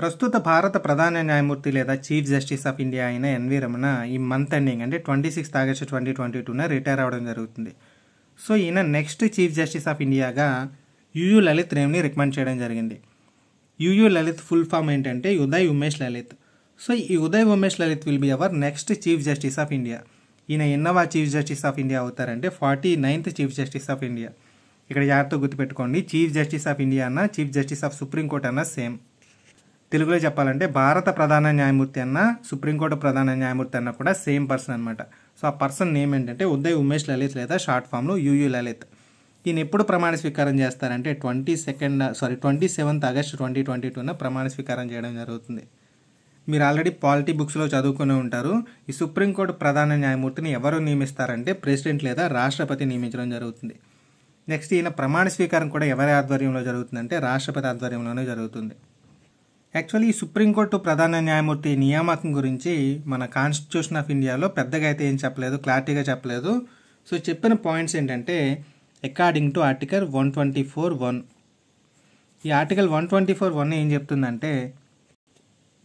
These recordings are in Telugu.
ప్రస్తుత భారత ప్రధాన న్యాయమూర్తి లేదా చీఫ్ జస్టిస్ ఆఫ్ ఇండియా అయిన ఎన్వి రమణ ఈ మంత్ ఎండింగ్ అంటే twenty sixth August twenty twenty టూన రిటైర్ అవ్వడం జరుగుతుంది సో ఈయన నెక్స్ట్ చీఫ్ జస్టిస్ ఆఫ్ ఇండియాగా యుయు లలిత్ రేమ్ని రికమెండ్ చేయడం జరిగింది యుయు లలిత్ ఫుల్ ఫామ్ ఏంటంటే ఉదయ్ ఉమేష్ లలిత్ సో ఈ Uday Umesh Lalit will be our next chief justice of India ఈయన ఎన్నవా చీఫ్ జస్టిస్ ఆఫ్ ఇండియా అవుతారంటే forty ninth chief justice of India ఇక్కడ జాగ్రత్త గుర్తుపెట్టుకోండి చీఫ్ జస్టిస్ ఆఫ్ ఇండియా అన్న చీఫ్ జస్టిస్ ఆఫ్ సుప్రీంకోర్టు అన్న సేమ్ తెలుగులో చెప్పాలంటే భారత ప్రధాన న్యాయమూర్తి అన్న సుప్రీంకోర్టు ప్రధాన న్యాయమూర్తి అన్న కూడా సేమ్ పర్సన్ అనమాట సో ఆ పర్సన్ నేమ్ ఏంటంటే ఉదయ్ ఉమేష్ లలిత్ లేదా షార్ట్ ఫామ్లో యూయూ లలిత్ ఈయన ఎప్పుడు ప్రమాణ స్వీకారం చేస్తారంటే twenty second sorry twenty seventh August twenty twenty టూన ప్రమాణ స్వీకారం చేయడం జరుగుతుంది మీరు ఆల్రెడీ పాలిటీ బుక్స్లో చదువుకునే ఉంటారు ఈ సుప్రీంకోర్టు ప్రధాన న్యాయమూర్తిని ఎవరు నియమిస్తారంటే ప్రెసిడెంట్ లేదా రాష్ట్రపతి నియమించడం జరుగుతుంది నెక్స్ట్ ఈయన ప్రమాణ స్వీకారం కూడా ఎవరి ఆధ్వర్యంలో జరుగుతుందంటే రాష్ట్రపతి ఆధ్వర్యంలోనే జరుగుతుంది యాక్చువల్లీ సుప్రీంకోర్టు ప్రధాన న్యాయమూర్తి నియామకం గురించి మన కాన్స్టిట్యూషన్ ఆఫ్ ఇండియాలో పెద్దగా అయితే ఏం చెప్పలేదు క్లారిటీగా చెప్పలేదు సో చెప్పిన పాయింట్స్ ఏంటంటే according to article one twenty four one ఈ article one twenty four one ఏం చెప్తుందంటే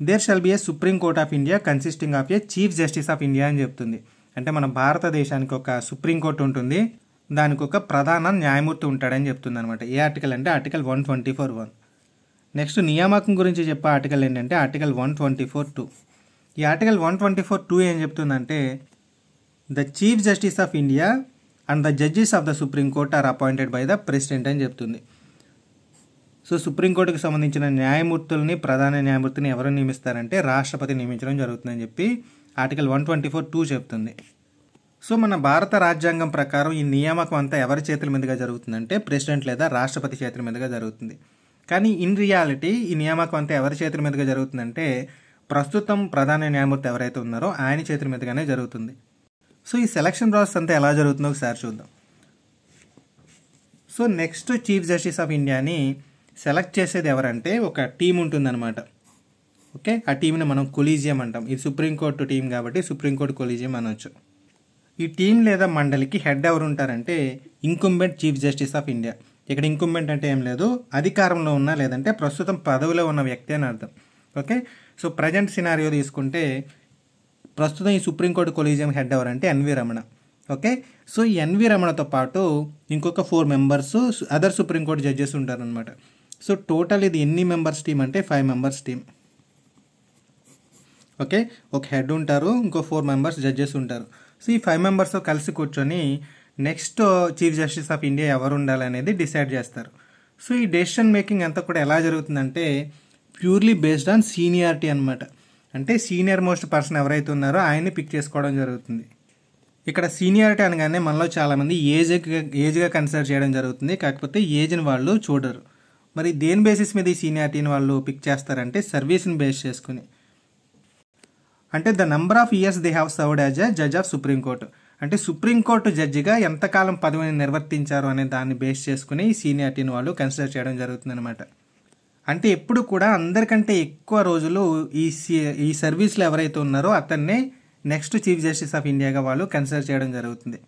there shall be a supreme court of India consisting of a chief justice of India అని చెప్తుంది అంటే మన భారతదేశానికి ఒక సుప్రీంకోర్టు ఉంటుంది దానికి ఒక ప్రధాన న్యాయమూర్తి ఉంటాడని చెప్తుంది అనమాట ఏ ఆర్టికల్ అంటే article one twenty four one next నియామకం గురించి చెప్పే ఆర్టికల్ ఏంటంటే article one twenty four two ఈ article one twenty four two ఏం చెప్తుందంటే the chief justice of India and the judges of the supreme court are appointed by the president అని చెప్తుంది సో సుప్రీంకోర్టుకు సంబంధించిన న్యాయమూర్తుల్ని ప్రధాన న్యాయమూర్తిని ఎవరు నియమిస్తారంటే రాష్ట్రపతి నియమించడం జరుగుతుందని చెప్పి article one twenty four two చెప్తుంది సో మన భారత రాజ్యాంగం ప్రకారం ఈ నియామకం అంతా ఎవరి చేతుల మీదుగా జరుగుతుందంటే ప్రెసిడెంట్ లేదా రాష్ట్రపతి చేతుల మీదుగా జరుగుతుంది కానీ ఇన్ రియాలిటీ ఈ నియామకం అంతా ఎవరి చేతుల మీదుగా జరుగుతుందంటే ప్రస్తుతం ప్రధాన న్యాయమూర్తి ఎవరైతే ఉన్నారో ఆయన చేతుల మీదుగానే జరుగుతుంది సో ఈ సెలక్షన్ ప్రాసెస్ అంతా ఎలా జరుగుతుందో ఒకసారి చూద్దాం so next chief justice of ఇండియాని సెలెక్ట్ చేసేది ఎవరంటే ఒక టీం ఉంటుందన్నమాట ఓకే ఆ టీంని మనం కొలీజియం అంటాం ఇది సుప్రీంకోర్టు టీం కాబట్టి సుప్రీంకోర్టు కొలీజియం అనొచ్చు ఈ టీం లేదా మండలికి హెడ్ ఎవరు ఉంటారంటే incumbent chief justice of India ఇక్కడ ఇంకుమెంట్ అంటే ఏం లేదు అధికారంలో ఉన్న లేదంటే ప్రస్తుతం పదవిలో ఉన్న వ్యక్తి అని అర్థం ఓకే సో ప్రజెంట్ సినారియో తీసుకుంటే ప్రస్తుతం ఈ సుప్రీంకోర్టు కొలీజియం హెడ్ ఎవరంటే ఎన్వి రమణ ఓకే సో ఈ ఎన్వి రమణతో పాటు ఇంకొక four members other supreme court judges ఉంటారనమాట సో టోటల్ ఇది ఎన్ని మెంబర్స్ టీం అంటే ఫైవ్ మెంబర్స్ టీం ఓకే ఒక హెడ్ ఉంటారు ఇంకో ఫోర్ మెంబర్స్ జడ్జెస్ ఉంటారు సో ఈ ఫైవ్ మెంబర్స్తో కలిసి కూర్చొని next chief justice of India ఎవరు ఉండాలనేది డిసైడ్ చేస్తారు సో ఈ డెసిషన్ మేకింగ్ అంతా కూడా ఎలా జరుగుతుందంటే ప్యూర్లీ బేస్డ్ ఆన్ సీనియారిటీ అనమాట అంటే సీనియర్ మోస్ట్ పర్సన్ ఎవరైతే ఉన్నారో ఆయన్ని పిక్ చేసుకోవడం జరుగుతుంది ఇక్కడ సీనియారిటీ అనగానే మనలో చాలామంది ఏజ్ ఏజ్గా కన్సిడర్ చేయడం జరుగుతుంది కాకపోతే ఏజ్ని వాళ్ళు చూడరు మరి దేని బేసిస్ మీద ఈ సీనియారిటీని వాళ్ళు పిక్ చేస్తారంటే సర్వీస్ని బేస్ చేసుకుని అంటే the number of years they have served as a judge of supreme court అంటే సుప్రీంకోర్టు జడ్జిగా ఎంతకాలం పదవిని నిర్వర్తించారు అనే దాన్ని బేస్ చేసుకుని ఈ సీనియార్టీని వాళ్ళు కన్సిడర్ చేయడం జరుగుతుందన్నమాట అంటే ఎప్పుడు కూడా అందరికంటే ఎక్కువ రోజులు ఈ ఈ సర్వీస్లో ఎవరైతే ఉన్నారో అతన్నే నెక్స్ట్ చీఫ్ జస్టిస్ ఆఫ్ ఇండియాగా వాళ్ళు కన్సిడర్ చేయడం జరుగుతుంది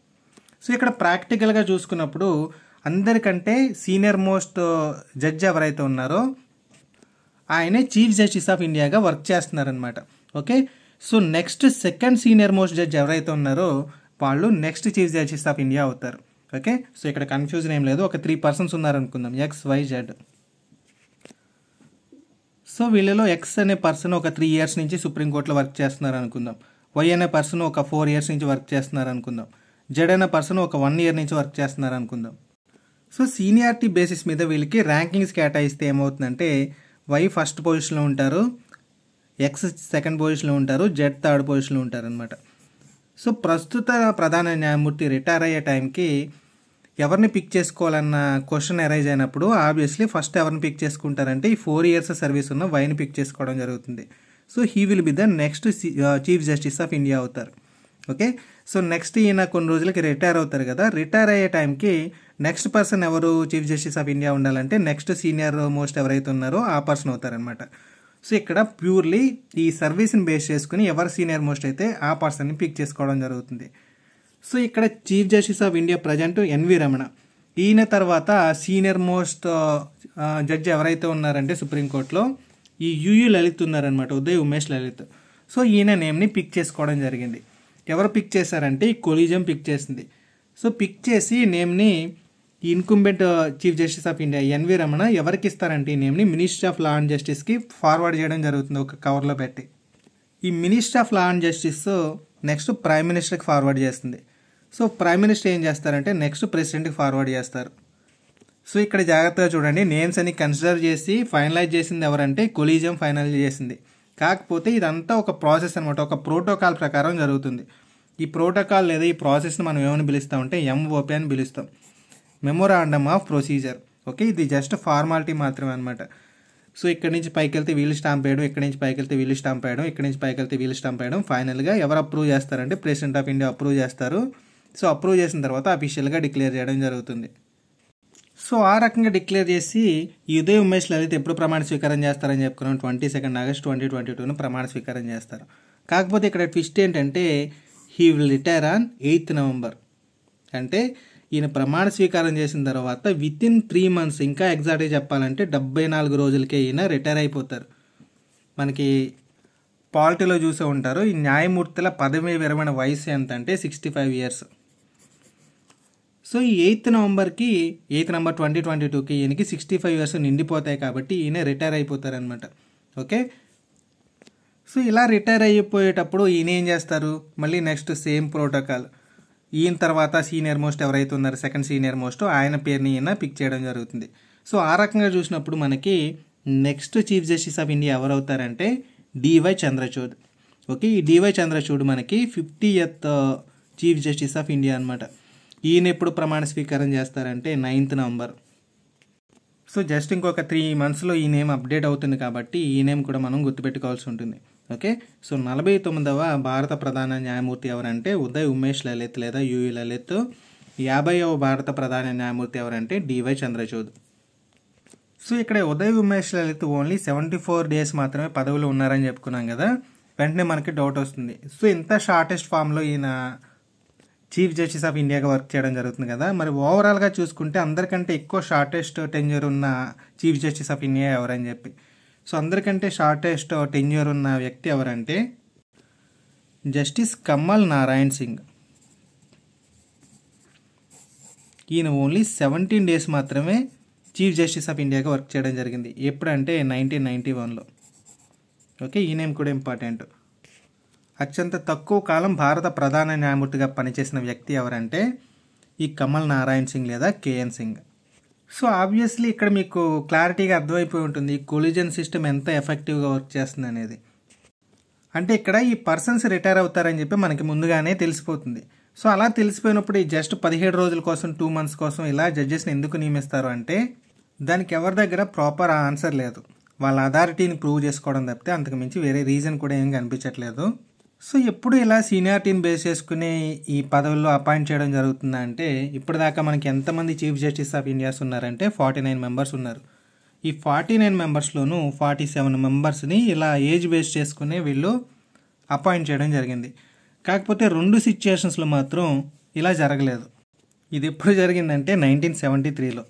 సో ఇక్కడ ప్రాక్టికల్గా చూసుకున్నప్పుడు అందరికంటే సీనియర్ మోస్ట్ జడ్జి ఎవరైతే ఉన్నారో ఆయనే చీఫ్ జస్టిస్ ఆఫ్ ఇండియాగా వర్క్ చేస్తున్నారనమాట okay so next second senior most judge ఎవరైతే ఉన్నారో వాళ్ళు next chief justice of India అవుతారు ఓకే సో ఇక్కడ కన్ఫ్యూజన్ ఏం లేదు ఒక త్రీ పర్సన్స్ ఉన్నారనుకుందాం ఎక్స్ వై జెడ్ సో వీళ్ళలో ఎక్స్ అనే పర్సన్ ఒక త్రీ ఇయర్స్ నుంచి సుప్రీంకోర్టులో వర్క్ చేస్తున్నారు అనుకుందాం వై అనే పర్సన్ ఒక ఫోర్ ఇయర్స్ నుంచి వర్క్ చేస్తున్నారు అనుకుందాం జెడ్ అనే పర్సన్ ఒక వన్ ఇయర్ నుంచి వర్క్ చేస్తున్నారు అనుకుందాం సో సీనియారిటీ బేసిస్ మీద వీళ్ళకి ర్యాంకింగ్స్ కేటాయిస్తే ఏమవుతుందంటే వై ఫస్ట్ పొజిషన్లో ఉంటారు ఎక్స్ సెకండ్ పొజిషన్లో ఉంటారు జెడ్ థర్డ్ పొజిషన్లో ఉంటారు అనమాట సో ప్రస్తుత ప్రధాన న్యాయమూర్తి రిటైర్ అయ్యే టైంకి ఎవరిని పిక్ చేసుకోవాలన్న క్వశ్చన్ అరైజ్ అయినప్పుడు ఆబ్వియస్లీ ఫస్ట్ ఎవరిని పిక్ చేసుకుంటారంటే ఈ ఫోర్ ఇయర్స్ సర్వీస్ ఉన్న వైని పిక్ చేసుకోవడం జరుగుతుంది so he will be the next chief justice of India అవుతారు ఓకే సో నెక్స్ట్ ఈయన కొన్ని రోజులకి రిటైర్ అవుతారు కదా రిటైర్ అయ్యే టైంకి నెక్స్ట్ పర్సన్ ఎవరు చీఫ్ జస్టిస్ ఆఫ్ ఇండియా ఉండాలంటే నెక్స్ట్ సీనియర్ మోస్ట్ ఎవరైతే ఉన్నారో ఆ పర్సన్ అవుతారనమాట సో ఇక్కడ ప్యూర్లీ ఈ సర్వీస్ని బేస్ చేసుకుని ఎవరు సీనియర్ మోస్ట్ అయితే ఆ పర్సన్ని పిక్ చేసుకోవడం జరుగుతుంది సో ఇక్కడ chief justice of India present N V Ramana ఈయన తర్వాత సీనియర్ మోస్ట్ జడ్జి ఎవరైతే ఉన్నారంటే సుప్రీంకోర్టులో ఈ యూయు లలిత్ ఉన్నారనమాట ఉదయ్ ఉమేష్ లలిత్ సో ఈయన నేమ్ని పిక్ చేసుకోవడం జరిగింది ఎవరు పిక్ చేశారంటే ఈ కొలీజం పిక్ చేసింది సో పిక్ చేసి నేమ్ని ఈ incumbent chief justice of India N V Ramana ఎవరికి ఇస్తారంటే ఈ నేమ్ని మినిస్ట్రీ ఆఫ్ లా అండ్ జస్టిస్కి ఫార్వర్డ్ చేయడం జరుగుతుంది ఒక కవర్లో పెట్టి ఈ ministry of law and justice next prime మినిస్టర్కి ఫార్వర్డ్ చేస్తుంది సో ప్రైమ్ మినిస్టర్ ఏం చేస్తారంటే నెక్స్ట్ ప్రెసిడెంట్కి ఫార్వర్డ్ చేస్తారు సో ఇక్కడ జాగ్రత్తగా చూడండి నేమ్స్ అని కన్సిడర్ చేసి ఫైనలైజ్ చేసింది ఎవరంటే కొలీజియం ఫైనలైజ్ చేసింది కాకపోతే ఇదంతా ఒక ప్రాసెస్ అనమాట ఒక ప్రోటోకాల్ ప్రకారం జరుగుతుంది ఈ ప్రోటోకాల్ లేదా ఈ ప్రాసెస్ని మనం ఏమని పిలుస్తామంటే ఎంఓపి అని పిలుస్తాం మెమోరాండమ్ ఆఫ్ ప్రొసీజర్ ఓకే ఇది జస్ట్ ఫార్మాలిటీ మాత్రమే అనమాట సో ఇక్కడ నుంచి పైకి వెళ్తే వీళ్ళు స్టాంప్ వేయడం ఇక్కడ నుంచి పైకి వెళ్తే వీళ్ళు స్టాంప్ వేయడం ఇక్కడ నుంచి పైకి వెళ్తే వీళ్ళు స్టాంప్ వేయడం ఫైనల్గా ఎవరు అప్రూవ్ చేస్తారంటే ప్రెసిడెంట్ ఆఫ్ ఇండియా అప్రూవ్ చేస్తారు సో అప్రూవ్ చేసిన తర్వాత అఫీషియల్గా డిక్లేర్ చేయడం జరుగుతుంది సో ఆ రకంగా డిక్లేర్ చేసి ఇదే ఉమేష్ లలిత్ ఎప్పుడు ప్రమాణ స్వీకారం చేస్తారని చెప్పుకున్నాం twenty second August twenty twenty టూను ప్రమాణ స్వీకారం చేస్తారు కాకపోతే ఇక్కడ ట్విస్ట్ ఏంటంటే he will retire on eighth November అంటే ఈయన ప్రమాణ స్వీకారం చేసిన తర్వాత విత్ ఇన్ త్రీ మంత్స్ ఇంకా ఎగ్జాక్ట్గా చెప్పాలంటే డెబ్బై నాలుగు రోజులకే ఈయన రిటైర్ అయిపోతారు మనకి పాలిటీలో చూసే ఉంటారు ఈ న్యాయమూర్తుల పదవి విరమైన వయసు ఎంత అంటే సిక్స్టీ ఫైవ్ ఇయర్స్ సో ఈ ఎయిత్ నవంబర్కి ఎయిత్ నవంబర్ ట్వంటీ ట్వంటీ టూకి ఈయనకి సిక్స్టీ ఫైవ్ ఇయర్స్ నిండిపోతాయి కాబట్టి ఈయన రిటైర్ అయిపోతారనమాట ఓకే సో ఇలా రిటైర్ అయిపోయేటప్పుడు ఈయన ఏం చేస్తారు మళ్ళీ నెక్స్ట్ సేమ్ ప్రోటోకాల్ ఈయన తర్వాత సీనియర్ మోస్ట్ ఎవరైతే ఉన్నారో సెకండ్ సీనియర్ మోస్ట్ ఆయన పేరుని ఈయన పిక్ చేయడం జరుగుతుంది సో ఆ రకంగా చూసినప్పుడు మనకి next chief justice of India ఎవరవుతారంటే డివై చంద్రచూడ్ ఓకే ఈ డివై చంద్రచూడ్ మనకి ఫిఫ్టీ ఎత్ చీఫ్ జస్టిస్ ఆఫ్ ఇండియా అనమాట ఈయన ఎప్పుడు ప్రమాణ స్వీకారం చేస్తారంటే నైన్త్ నవంబర్ సో జస్ట్ ఇంకొక త్రీ మంత్స్లో ఈ నేమ్ అప్డేట్ అవుతుంది కాబట్టి ఈ నేమ్ కూడా మనం గుర్తుపెట్టుకోవాల్సి ఉంటుంది ఓకే సో నలభై తొమ్మిదవ భారత ప్రధాన న్యాయమూర్తి ఎవరంటే ఉదయ్ ఉమేష్ లలిత్ లేదా యువి లలిత్ యాభైవ భారత ప్రధాన న్యాయమూర్తి ఎవరంటే డివై చంద్రచూడ్ సో ఇక్కడ Uday Umesh Lalit only seventy four days మాత్రమే పదవులు ఉన్నారని చెప్పుకున్నాం కదా వెంటనే మనకి డౌట్ వస్తుంది సో ఇంత షార్టెస్ట్ ఫామ్లో ఈయన చీఫ్ జస్టిస్ ఆఫ్ ఇండియాగా వర్క్ చేయడం జరుగుతుంది కదా మరి ఓవరాల్గా చూసుకుంటే అందరికంటే ఎక్కువ షార్టెస్ట్ టెన్యూర్ ఉన్న చీఫ్ జస్టిస్ ఆఫ్ ఇండియా ఎవరని చెప్పి సో అందరికంటే షార్టెస్ట్ టెన్యూర్ ఉన్న వ్యక్తి ఎవరంటే జస్టిస్ కమల్ నారాయణ్ సింగ్ ఈయన ఓన్లీ సెవెంటీన్ డేస్ మాత్రమే చీఫ్ జస్టిస్ ఆఫ్ ఇండియాగా వర్క్ చేయడం జరిగింది ఎప్పుడంటే నైన్టీన్ నైంటీ వన్లో ఓకే ఈ నేమ్ కూడా ఇంపార్టెంట్ అత్యంత తక్కువ కాలం భారత ప్రధాన న్యాయమూర్తిగా పనిచేసిన వ్యక్తి ఎవరంటే ఈ కమల్ నారాయణ్ సింగ్ లేదా కేఎన్ సింగ్ సో ఆబ్వియస్లీ ఇక్కడ మీకు క్లారిటీగా అర్థమైపోయి ఉంటుంది ఈ కొలిజన్ సిస్టమ్ ఎంత ఎఫెక్టివ్గా వర్క్ చేస్తుంది అనేది అంటే ఇక్కడ ఈ పర్సన్స్ రిటైర్ అవుతారని చెప్పి మనకి ముందుగానే తెలిసిపోతుంది సో అలా తెలిసిపోయినప్పుడు ఈ జస్ట్ పదిహేడు రోజుల కోసం టూ మంత్స్ కోసం ఇలా జడ్జెస్ని ఎందుకు నియమిస్తారు అంటే దానికి ఎవరి దగ్గర ప్రాపర్ ఆన్సర్ లేదు వాళ్ళ అథారిటీని ప్రూవ్ చేసుకోవడం తప్పితే అంతకుమించి వేరే రీజన్ కూడా ఏం కనిపించట్లేదు సో ఎప్పుడు ఇలా సీనియారిటీని బేస్ చేసుకుని ఈ పదవుల్లో అపాయింట్ చేయడం జరుగుతుందంటే ఇప్పటిదాకా మనకి ఎంతమంది చీఫ్ జస్టిస్ ఆఫ్ ఇండియాస్ ఉన్నారంటే ఫార్టీ నైన్ మెంబర్స్ ఉన్నారు ఈ ఫార్టీ నైన్ మెంబర్స్లోనూ ఫార్టీ సెవెన్ మెంబర్స్ని ఇలా ఏజ్ బేస్ చేసుకుని వీళ్ళు అపాయింట్ చేయడం జరిగింది కాకపోతే రెండు సిచ్యుయేషన్స్లో మాత్రం ఇలా జరగలేదు ఇది ఎప్పుడు జరిగిందంటే నైన్టీన్ సెవెంటీ త్రీలో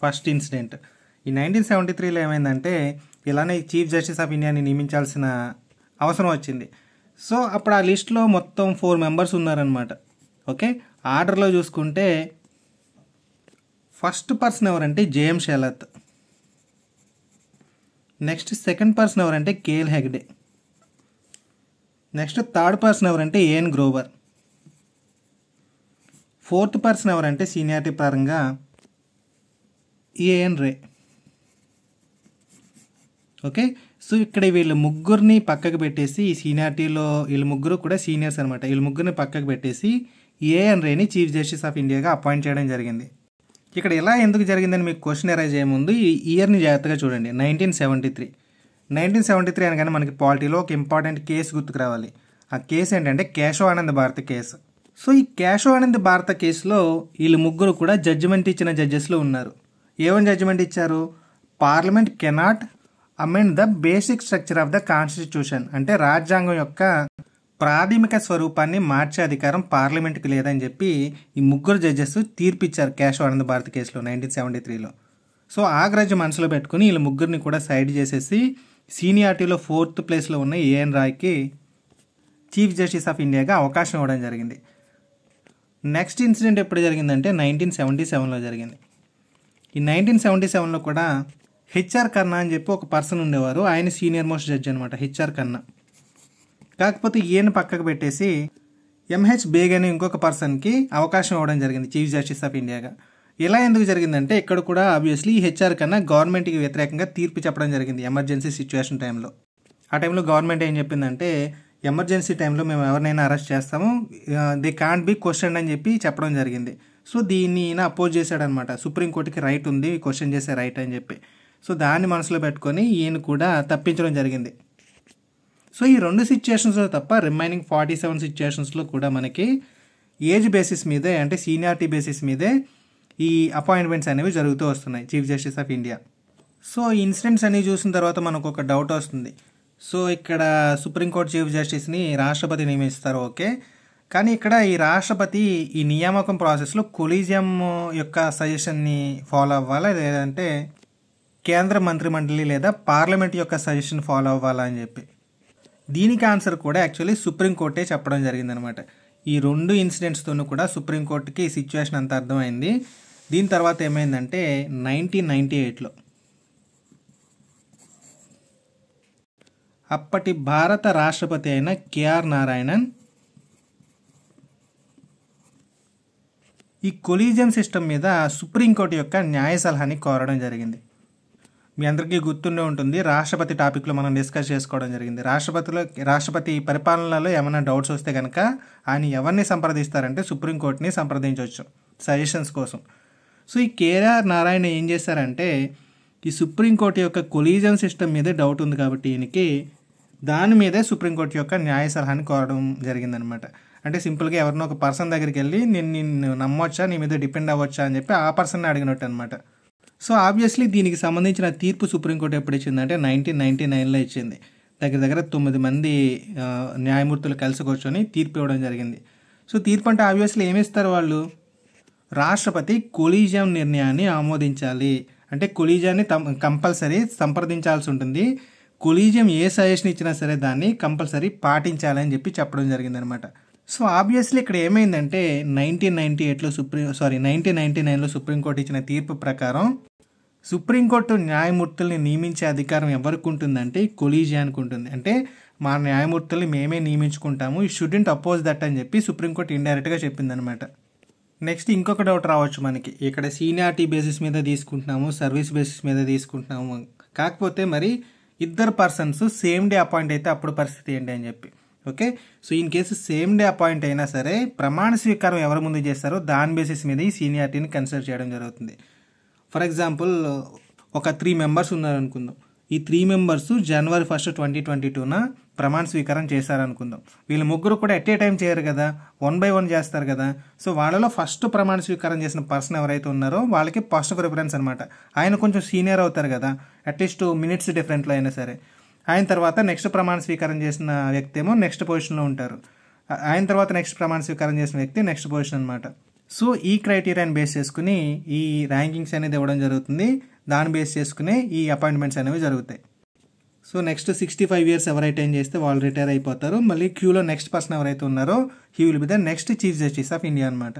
ఫస్ట్ ఇన్సిడెంట్ ఈ నైన్టీన్ సెవెంటీ త్రీలో ఏమైందంటే ఇలానే చీఫ్ జస్టిస్ ఆఫ్ ఇండియాని నియమించాల్సిన అవసరం వచ్చింది సో అప్పుడు ఆ లిస్ట్లో మొత్తం ఫోర్ మెంబర్స్ ఉన్నారనమాట ఓకే ఆర్డర్లో చూసుకుంటే ఫస్ట్ పర్సన్ ఎవరంటే JM Shelat next second person ఎవరంటే KL Hegde next third person ఎవరంటే ఏఎన్ గ్రోవర్ ఫోర్త్ పర్సన్ ఎవరంటే సీనియారిటీ పరంగా ఏఎన్ రే ఓకే సో ఇక్కడ వీళ్ళ ముగ్గురిని పక్కకు పెట్టేసి ఈ సీనియారిటీలో వీళ్ళ ముగ్గురు కూడా సీనియర్స్ అనమాట వీళ్ళ ముగ్గురిని పక్కకు పెట్టేసి ఏఎన్ రేని చీఫ్ జస్టిస్ ఆఫ్ ఇండియాగా అపాయింట్ చేయడం జరిగింది ఇక్కడ ఇలా ఎందుకు జరిగిందని మీకు క్వశ్చన్ ఎరైజ్ ముందు ఈ ఇయర్ని జాగ్రత్తగా చూడండి nineteen seventy three nineteen seventy three అనగానే మనకి పాలిటీలో ఒక ఇంపార్టెంట్ కేసు గుర్తుకు రావాలి ఆ కేసు ఏంటంటే కేశవ ఆనంద్ భారత కేసు సో ఈ కేశవ ఆనంద్ భారత కేసులో వీళ్ళు ముగ్గురు కూడా జడ్జిమెంట్ ఇచ్చిన జడ్జెస్లో ఉన్నారు ఏమని జడ్జిమెంట్ ఇచ్చారు parliament cannot amend the basic structure of the constitution అంటే రాజ్యాంగం యొక్క ప్రాథమిక స్వరూపాన్ని మార్చే అధికారం పార్లమెంట్కి లేదని చెప్పి ఈ ముగ్గురు జడ్జెస్ తీర్పిచ్చారు కేశవ ఆనంద భారతి కేసులో నైన్టీన్ సెవెంటీ త్రీలో సో ఆగ్రజ్ మనసులో పెట్టుకుని వీళ్ళ ముగ్గురిని కూడా సైడ్ చేసేసి సీనియార్టీలో ఫోర్త్ ప్లేస్లో ఉన్న ఏఎన్ రాయ్కి చీఫ్ జస్టిస్ ఆఫ్ ఇండియాగా అవకాశం ఇవ్వడం జరిగింది నెక్స్ట్ ఇన్సిడెంట్ ఎప్పుడు జరిగిందంటే నైన్టీన్ సెవెంటీ సెవెన్లో జరిగింది ఈ నైన్టీన్ సెవెంటీ సెవెన్లో కూడా హెచ్ఆర్ కన్నా అని చెప్పి ఒక పర్సన్ ఉండేవారు ఆయన సీనియర్ మోస్ట్ జడ్జ్ అనమాట హెచ్ఆర్ కన్నా కాకపోతే ఈయన పక్కకు పెట్టేసి ఎంహెచ్ బేగ్ అనే ఇంకొక పర్సన్కి అవకాశం ఇవ్వడం జరిగింది చీఫ్ జస్టిస్ ఆఫ్ ఇండియాగా ఎలా ఎందుకు జరిగిందంటే ఇక్కడ కూడా ఆబ్వియస్లీ హెచ్ఆర్ కన్నా గవర్నమెంట్కి వ్యతిరేకంగా తీర్పు చెప్పడం జరిగింది ఎమర్జెన్సీ సిచ్యువేషన్ టైంలో ఆ టైంలో గవర్నమెంట్ ఏం చెప్పిందంటే ఎమర్జెన్సీ టైంలో మేము ఎవరినైనా అరెస్ట్ చేస్తాము దే కాంట్ బి క్వశ్చన్ అని చెప్పి చెప్పడం జరిగింది సో దీన్ని ఈయన అపోజ్ చేశాడనమాట సుప్రీంకోర్టుకి రైట్ ఉంది క్వశ్చన్ చేసే రైట్ అని చెప్పి సో దాన్ని మనసులో పెట్టుకొని ఈయన కూడా తప్పించడం జరిగింది సో ఈ రెండు సిచ్యుయేషన్స్లో తప్ప రిమైనింగ్ ఫార్టీ సెవెన్ సిచ్యుయేషన్స్లో కూడా మనకి ఏజ్ బేసిస్ మీదే అంటే సీనియారిటీ బేసిస్ మీదే ఈ అపాయింట్మెంట్స్ అనేవి జరుగుతూ వస్తున్నాయి chief justice of India so incidents అన్నీ చూసిన తర్వాత మనకు ఒక డౌట్ వస్తుంది సో ఇక్కడ సుప్రీంకోర్టు చీఫ్ జస్టిస్ని రాష్ట్రపతి నియమిస్తారు ఓకే కానీ ఇక్కడ ఈ రాష్ట్రపతి ఈ నియామకం ప్రాసెస్లో కొలీజియం యొక్క సజెషన్ని ఫాలో అవ్వాలా లేదంటే కేంద్ర మంత్రి మండలి లేదా పార్లమెంట్ యొక్క సజెషన్ ఫాలో అవ్వాలా అని చెప్పి దీనికి ఆన్సర్ కూడా యాక్చువల్లీ సుప్రీంకోర్టే చెప్పడం జరిగిందనమాట ఈ రెండు ఇన్సిడెంట్స్తోనూ కూడా సుప్రీంకోర్టుకి ఈ సిచ్యువేషన్ అంత అర్థమైంది దీని తర్వాత ఏమైందంటే నైన్టీన్ నైంటీ ఎయిట్లో అప్పటి భారత రాష్ట్రపతి అయిన కేఆర్ నారాయణన్ ఈ కొలీజియం సిస్టమ్ మీద సుప్రీంకోర్టు యొక్క న్యాయ సలహాని కోరడం జరిగింది మీ అందరికీ గుర్తుండే ఉంటుంది రాష్ట్రపతి టాపిక్లో మనం డిస్కస్ చేసుకోవడం జరిగింది రాష్ట్రపతిలో రాష్ట్రపతి పరిపాలనలో ఏమైనా డౌట్స్ వస్తే కనుక ఆయన ఎవరిని సంప్రదిస్తారంటే సుప్రీంకోర్టుని సంప్రదించవచ్చు సజెషన్స్ కోసం సో ఈ కేఆర్ నారాయణ ఏం చేశారంటే ఈ సుప్రీంకోర్టు యొక్క కొలీజన్ సిస్టమ్ మీదే డౌట్ ఉంది కాబట్టి ఈయనకి దాని మీదే సుప్రీంకోర్టు యొక్క న్యాయ సలహాని కోరడం జరిగిందనమాట అంటే సింపుల్గా ఎవరినో ఒక పర్సన్ దగ్గరికి వెళ్ళి నేను నిన్ను నమ్మొచ్చా నీ మీద డిపెండ్ అవ్వచ్చా అని చెప్పి ఆ పర్సన్ని అడిగినట్టు అనమాట సో ఆబ్వియస్లీ దీనికి సంబంధించిన తీర్పు సుప్రీంకోర్టు ఎప్పుడు ఇచ్చింది అంటే నైన్టీన్ నైన్టీ నైన్లో ఇచ్చింది దగ్గర దగ్గర తొమ్మిది మంది న్యాయమూర్తులు కలిసి కూర్చొని తీర్పు ఇవ్వడం జరిగింది సో తీర్పు అంటే ఆబ్వియస్లీ ఏమిస్తారు వాళ్ళు రాష్ట్రపతి కొలీజియం నిర్ణయాన్ని ఆమోదించాలి అంటే కొలీజియాన్ని కంపల్సరీ సంప్రదించాల్సి ఉంటుంది కొలీజియం ఏ సజెషన్ ఇచ్చినా సరే దాన్ని కంపల్సరీ పాటించాలని చెప్పి చెప్పడం జరిగిందనమాట సో ఆబ్వియస్లీ ఇక్కడ ఏమైందంటే నైన్టీన్ నైన్టీ ఎయిట్లో సుప్రీం సారీ నైన్టీన్ నైన్టీ నైన్లో సుప్రీంకోర్టు ఇచ్చిన తీర్పు ప్రకారం సుప్రీంకోర్టు న్యాయమూర్తుల్ని నియమించే అధికారం ఎవరికి ఉంటుందంటే కొలీజియానికి ఉంటుంది అంటే మా న్యాయమూర్తుల్ని మేమే నియమించుకుంటాము ఈ షుడెంట్ అపోజ్ దట్ అని చెప్పి సుప్రీంకోర్టు ఇండైరెక్ట్గా చెప్పిందనమాట నెక్స్ట్ ఇంకొక డౌట్ రావచ్చు మనకి ఇక్కడ సీనియారిటీ బేసిస్ మీద తీసుకుంటున్నాము సర్వీస్ బేసిస్ మీద తీసుకుంటున్నాము కాకపోతే మరి ఇద్దరు పర్సన్స్ సేమ్ డే అపాయింట్ అయితే అప్పుడు పరిస్థితి ఏంటి అని చెప్పి okay so in case same day appoint అయినా సరే ప్రమాణ స్వీకారం ఎవరి ముందు చేస్తారో దాని బేసిస్ మీద ఈ సీనియారిటీని కన్సిడర్ చేయడం జరుగుతుంది ఫర్ ఎగ్జాంపుల్ ఒక త్రీ మెంబర్స్ ఉన్నారనుకుందాం ఈ three members January first twenty twenty టూన ప్రమాణ స్వీకారం చేశారనుకుందాం వీళ్ళు ముగ్గురు కూడా ఎట్ ఏ టైం చేయరు కదా వన్ బై వన్ చేస్తారు కదా సో వాళ్ళలో ఫస్ట్ ప్రమాణ స్వీకారం చేసిన పర్సన్ ఎవరైతే ఉన్నారో వాళ్ళకి ఫస్ట్ ప్రిఫరెన్స్ అనమాట ఆయన కొంచెం సీనియర్ అవుతారు కదా అట్లీస్ట్ మినిట్స్ డిఫరెంట్లో అయినా సరే ఆయన తర్వాత నెక్స్ట్ ప్రమాణ స్వీకారం చేసిన వ్యక్తి ఏమో నెక్స్ట్ పొజిషన్లో ఉంటారు ఆయన తర్వాత నెక్స్ట్ ప్రమాణ స్వీకారం చేసిన వ్యక్తి నెక్స్ట్ పొజిషన్ అనమాట సో ఈ క్రైటీరియాని బేస్ చేసుకుని ఈ ర్యాంకింగ్స్ అనేది ఇవ్వడం జరుగుతుంది దాన్ని బేస్ చేసుకునే ఈ అపాయింట్మెంట్స్ అనేవి జరుగుతాయి so next sixty five years ఎవరైతే అటైన్ చేస్తే వాళ్ళు రిటైర్ అయిపోతారు మళ్ళీ క్యూలో నెక్స్ట్ పర్సన్ ఎవరైతే ఉన్నారో he will be the next chief justice of India అనమాట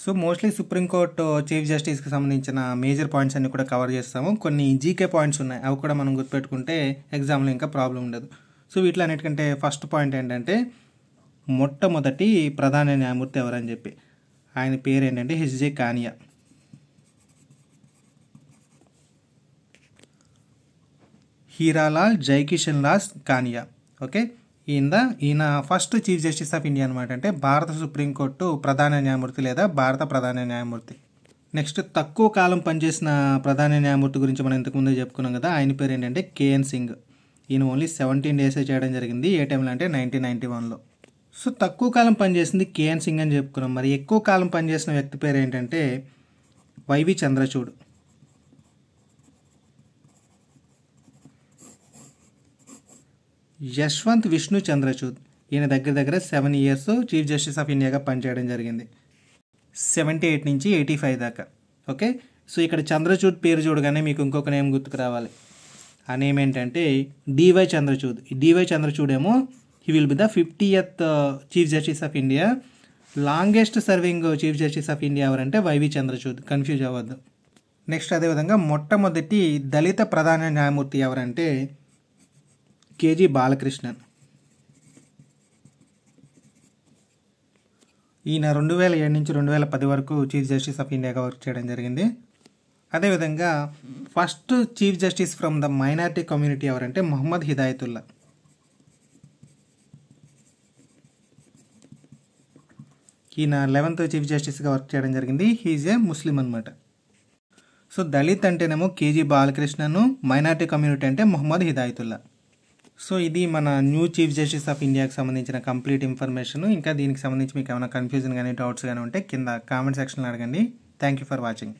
సో మోస్ట్లీ సుప్రీంకోర్టు చీఫ్ జస్టిస్కి సంబంధించిన మేజర్ పాయింట్స్ అన్ని కూడా కవర్ చేస్తాము కొన్ని జీకే పాయింట్స్ ఉన్నాయి అవి కూడా మనం గుర్తుపెట్టుకుంటే ఎగ్జామ్లో ఇంకా ప్రాబ్లం ఉండదు సో వీటిలో అన్నిటికంటే ఫస్ట్ పాయింట్ ఏంటంటే మొట్టమొదటి ప్రధాన న్యాయమూర్తి ఎవరని చెప్పి ఆయన పేరు ఏంటంటే హెచ్జే కానియా హీరాలాల్ జైకిషన్ లాస్ కానియా ఓకే ఈయన ఈయన first chief justice of India అనమాట అంటే భారత సుప్రీంకోర్టు ప్రధాన న్యాయమూర్తి లేదా భారత ప్రధాన న్యాయమూర్తి నెక్స్ట్ తక్కువ కాలం పనిచేసిన ప్రధాన న్యాయమూర్తి గురించి మనం ఇంతకుముందే చెప్పుకున్నాం కదా ఆయన పేరు ఏంటంటే కేఎన్ సింగ్ ఈయన ఓన్లీ సెవెంటీన్ డేసే చేయడం జరిగింది ఏ టైంలో అంటే నైన్టీన్ నైన్టీ వన్లో సో తక్కువ కాలం పనిచేసింది కేఎన్ సింగ్ అని చెప్పుకున్నాం మరి ఎక్కువ కాలం పనిచేసిన వ్యక్తి పేరు ఏంటంటే వైవి చంద్రచూడ్ యశ్వంత్ విష్ణు చంద్రచూద్ ఈయన దగ్గర దగ్గర seven years chief justice of ఇండియాగా పనిచేయడం జరిగింది సెవెంటీ ఎయిట్ నుంచి ఎయిటీ ఫైవ్ దాకా ఓకే సో ఇక్కడ చంద్రచూడ్ పేరు చూడగానే మీకు ఇంకొక నేమ్ గుర్తుకు రావాలి ఆ నేమ్ ఏంటంటే డివై చంద్రచూడ్ డివై చంద్రచూడ్ ఏమో he will be the fiftieth chief justice of India longest serving chief justice of India ఎవరంటే వైవి చంద్రచూడ్ కన్ఫ్యూజ్ అవ్వద్దు నెక్స్ట్ అదేవిధంగా మొట్టమొదటి దళిత ప్రధాన న్యాయమూర్తి ఎవరంటే కేజీ బాలకృష్ణన్ ఈయన రెండు వేల ఏడు నుంచి రెండు వేల పది వరకు చీఫ్ జస్టిస్ ఆఫ్ ఇండియాగా వర్క్ చేయడం జరిగింది అదేవిధంగా first chief justice from the minority community ఎవరంటే మొహమ్మద్ హిదాయతుల్లా ఈయన లెవెన్త్ చీఫ్ జస్టిస్గా వర్క్ చేయడం జరిగింది హీజ్ ఏ ముస్లిం అనమాట సో దళిత్ అంటేనేమో కేజీ బాలకృష్ణను మైనార్టీ కమ్యూనిటీ అంటే మొహమ్మద్ హిదాయతుల్లా సో ఇది మన న్యూ చీఫ్ జస్టిస్ ఆఫ్ ఇండియాకి సంబంధించిన కంప్లీట్ ఇన్ఫర్మేషన్ ఇంకా దీనికి సంబంధించి మీకు ఏమైనా కన్ఫ్యూజన్ కానీ డౌట్స్ కానీ ఉంటే కింద కామెంట్ సెక్షన్లో అడగండి థ్యాంక్ యూ ఫర్ వాచింగ్